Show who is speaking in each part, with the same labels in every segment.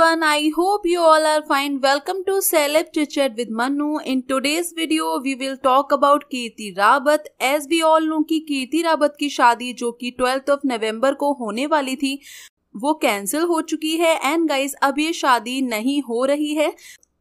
Speaker 1: everyone i hope you all are fine welcome to celeb chit chat with manu in today's video we will talk about Kirti rabat as we all know ki Kirti rabat ki shaadi jo ki 12th of november ko hone wali thi wo cancel ho chuki hai and guys ab ye shaadi nahi ho rahi hai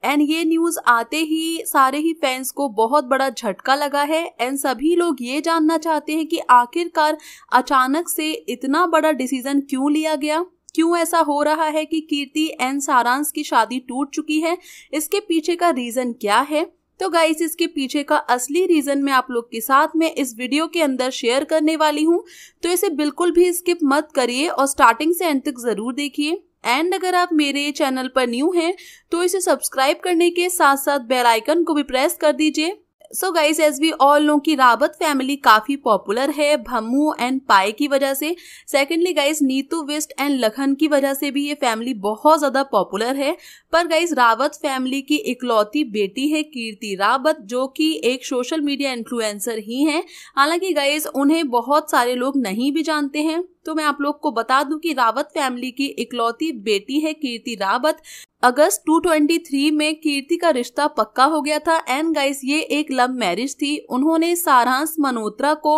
Speaker 1: and ये news आते ही सारे ही fans को बहुत बड़ा झटका लगा है एंड सभी लोग ये जानना चाहते हैं कि आखिरकार अचानक से इतना बड़ा डिसीजन क्यों लिया गया क्यों ऐसा हो रहा है कि कीर्ति एन सारांश की शादी टूट चुकी है इसके पीछे का रीजन क्या है तो गाइस इसके पीछे का असली रीजन मैं आप लोग के साथ में इस वीडियो के अंदर शेयर करने वाली हूँ तो इसे बिल्कुल भी स्किप मत करिए और स्टार्टिंग से एंड तक जरूर देखिए एंड अगर आप मेरे चैनल पर न्यू हैं तो इसे सब्सक्राइब करने के साथ साथ बेल आइकन को भी प्रेस कर दीजिए so guys as we all know की रावत फैमिली काफ़ी पॉपुलर है भम्मू एंड पाए की वजह से secondly guys Neetu Bisht and Lakhan की वजह से भी ये फैमिली बहुत ज़्यादा पॉपुलर है पर गाइज रावत फैमिली की इकलौती बेटी है कीर्ति रावत जो कि एक सोशल मीडिया इन्फ्लुएंसर ही हैं हालांकि गाइज उन्हें बहुत सारे लोग नहीं भी जानते हैं तो मैं आप लोग को बता दूं कि रावत फैमिली की इकलौती बेटी है कीर्ति रावत अगस्त 223 में कीर्ति का रिश्ता पक्का हो गया था एंड गाइस ये एक लव मैरिज थी उन्होंने सारांश मनोत्रा को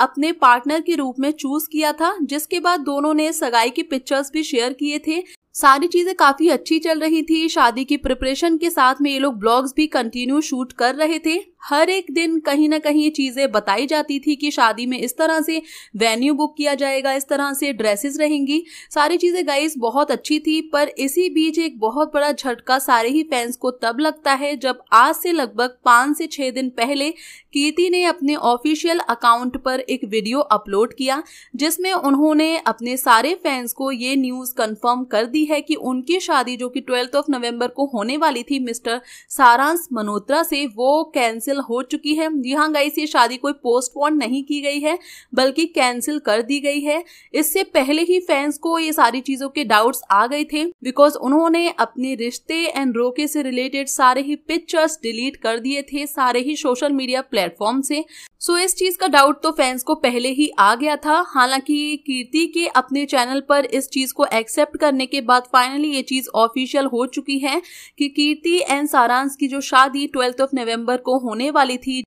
Speaker 1: अपने पार्टनर के रूप में चूज किया था जिसके बाद दोनों ने सगाई की पिक्चर्स भी शेयर किए थे सारी चीजें काफी अच्छी चल रही थी शादी की प्रिपरेशन के साथ में ये लोग ब्लॉग्स भी कंटिन्यू शूट कर रहे थे हर एक दिन कहीं ना कहीं ये चीज़ें बताई जाती थी कि शादी में इस तरह से वेन्यू बुक किया जाएगा इस तरह से ड्रेसेस रहेंगी सारी चीज़ें गाइस बहुत अच्छी थी पर इसी बीच एक बहुत बड़ा झटका सारे ही फैंस को तब लगता है जब आज से लगभग पांच से छह दिन पहले कीर्ति ने अपने ऑफिशियल अकाउंट पर एक वीडियो अपलोड किया जिसमें उन्होंने अपने सारे फैंस को ये न्यूज़ कन्फर्म कर दी है कि उनकी शादी जो कि ट्वेल्थ ऑफ नवम्बर को होने वाली थी मिस्टर सारांश मनोत्रा से वो कैंसिल कैंसिल हो चुकी है जी हाँ गाइस ये शादी कोई पोस्टपोन नहीं की गई है बल्कि कैंसिल कर दी गई है इससे पहले ही फैंस को ये सारी चीजों के डाउट्स आ गए थे बिकॉज उन्होंने अपने रिश्ते एंड रोके से रिलेटेड सारे ही पिक्चर्स डिलीट कर दिए थे सारे ही सोशल मीडिया प्लेटफॉर्म से सो so, इस चीज का डाउट तो फैंस को पहले ही आ गया था हालांकि कीर्ति के अपने चैनल पर इस चीज को एक्सेप्ट करने के बाद फाइनली ये चीज ऑफिशियल हो चुकी है कि कीर्ति एंड सारांश की जो शादी ट्वेल्थ ऑफ नवंबर को होने होने वाली थी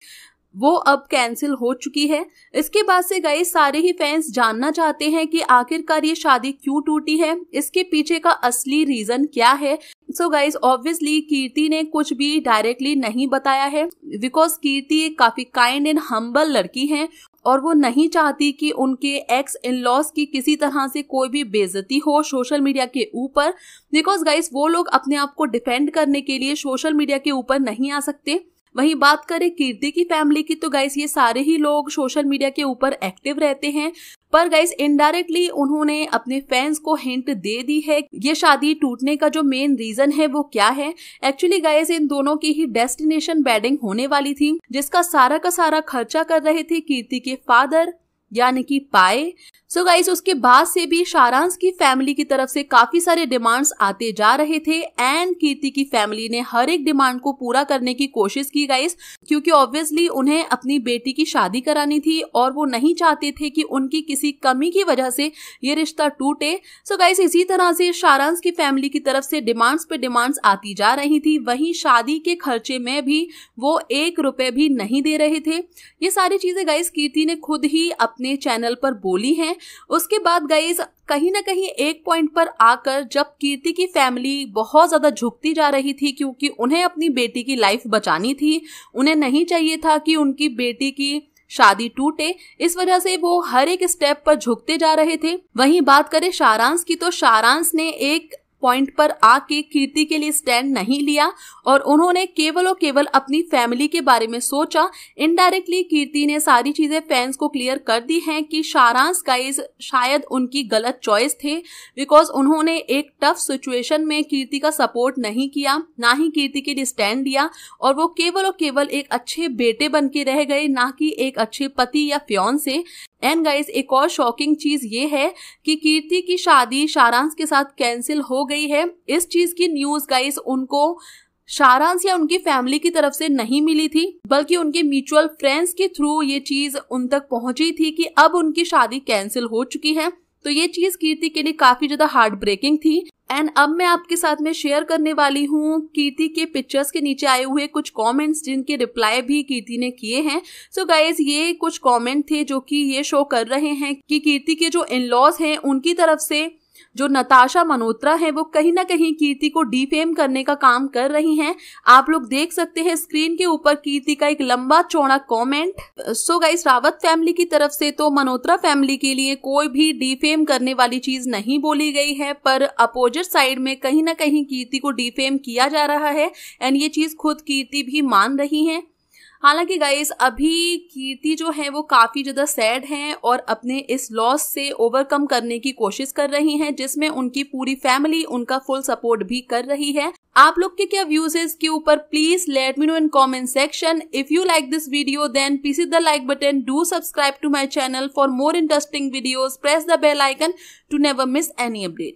Speaker 1: वो अब कैंसिल हो चुकी है इसके बाद से गए सारे ही फैंस जानना चाहते हैं कि आखिरकार ये शादी क्यों टूटी है इसके पीछे का असली रीजन क्या है सो गाइज ऑब्वियसली कीर्ति ने कुछ भी डायरेक्टली नहीं बताया है बिकॉज कीर्ति एक काफी काइंड एंड हम्बल लड़की है और वो नहीं चाहती कि उनके एक्स इन लॉस की किसी तरह से कोई भी बेजती हो सोशल मीडिया के ऊपर बिकॉज गाइज वो लोग अपने आप को डिफेंड करने के लिए सोशल मीडिया के ऊपर नहीं आ सकते वहीं बात करें कीर्ति की फैमिली की तो गाइस ये सारे ही लोग सोशल मीडिया के ऊपर एक्टिव रहते हैं पर गाइस इनडायरेक्टली उन्होंने अपने फैंस को हिंट दे दी है ये शादी टूटने का जो मेन रीजन है वो क्या है एक्चुअली गाइस इन दोनों की ही डेस्टिनेशन वेडिंग होने वाली थी जिसका सारा का सारा खर्चा कर रहे थे कीर्ति के फादर यानी कि पाए सो so गाइस उसके बाद से भी शारांश की फैमिली की तरफ से काफी सारे डिमांड्स आते जा रहे थे एंड कीर्ति की फैमिली ने हर एक डिमांड को पूरा करने की कोशिश की गाइस क्योंकि ऑब्वियसली उन्हें अपनी बेटी की शादी करानी थी और वो नहीं चाहते थे कि उनकी किसी कमी की वजह से ये रिश्ता टूटे सो गाइस इसी तरह से शारांश की फैमिली की तरफ से डिमांड्स पे डिमांड्स आती जा रही थी वही शादी के खर्चे में भी वो एक रुपए भी नहीं दे रहे थे ये सारी चीजें गाइस कीर्ति ने खुद ही अपने अपने चैनल पर बोली हैं उसके बाद गाइज कहीं ना कहीं एक पॉइंट पर आकर जब कीर्ति की फैमिली बहुत ज़्यादा झुकती जा रही थी क्योंकि उन्हें अपनी बेटी की लाइफ बचानी थी उन्हें नहीं चाहिए था कि उनकी बेटी की शादी टूटे इस वजह से वो हर एक स्टेप पर झुकते जा रहे थे वहीं बात करें शारांश की तो शारांश ने एक पॉइंट पर आके कीर्ति के लिए स्टैंड नहीं लिया और उन्होंने केवल और केवल अपनी फैमिली के बारे में सोचा इनडायरेक्टली कीर्ति ने सारी चीजें फैंस को क्लियर कर दी हैं कि शारांस गाइज शायद उनकी गलत चॉइस थे बिकॉज उन्होंने एक टफ सिचुएशन में कीर्ति का सपोर्ट नहीं किया ना ही कीर्ति के लिए स्टैंड लिया और वो केवल और केवल एक अच्छे बेटे बन के रह गए ना कि एक अच्छे पति या फ्योन से एंड गाइस एक और शॉकिंग चीज ये है कि कीर्ति की शादी शारांश के साथ कैंसिल हो गई है इस चीज की न्यूज गाइस उनको शारांश या उनकी फैमिली की तरफ से नहीं मिली थी बल्कि उनके म्यूचुअल फ्रेंड्स के थ्रू ये चीज उन तक पहुंची थी कि अब उनकी शादी कैंसिल हो चुकी है तो ये चीज कीर्ति के लिए काफी ज्यादा हार्ट ब्रेकिंग थी एंड अब मैं आपके साथ में शेयर करने वाली हूँ कीर्ति के पिक्चर्स के नीचे आए हुए कुछ कमेंट्स जिनके रिप्लाई भी कीर्ति ने किए हैं सो so गाइज ये कुछ कमेंट थे जो कि ये शो कर रहे हैं कि कीर्ति के जो इन लॉज हैं उनकी तरफ से जो नताशा मनोत्रा है वो कहीं ना कहीं कीर्ति को डिफेम करने का काम कर रही हैं आप लोग देख सकते हैं स्क्रीन के ऊपर कीर्ति का एक लंबा चौड़ा comment so guys Rawat family की तरफ से तो मनोत्रा फैमिली के लिए कोई भी डिफेम करने वाली चीज नहीं बोली गई है पर अपोजिट साइड में कहीं ना कहीं कीर्ति को डिफेम किया जा रहा है एंड ये चीज खुद कीर्ति भी मान रही है हालांकि गाइस अभी कीर्ति जो है वो काफ़ी ज़्यादा सैड हैं और अपने इस लॉस से ओवरकम करने की कोशिश कर रही हैं जिसमें उनकी पूरी फैमिली उनका फुल सपोर्ट भी कर रही है आप लोग के क्या व्यूज है इसके ऊपर please let me know in comment section if you like this video then please the like button do subscribe to my channel for more interesting videos press the bell icon to never miss any update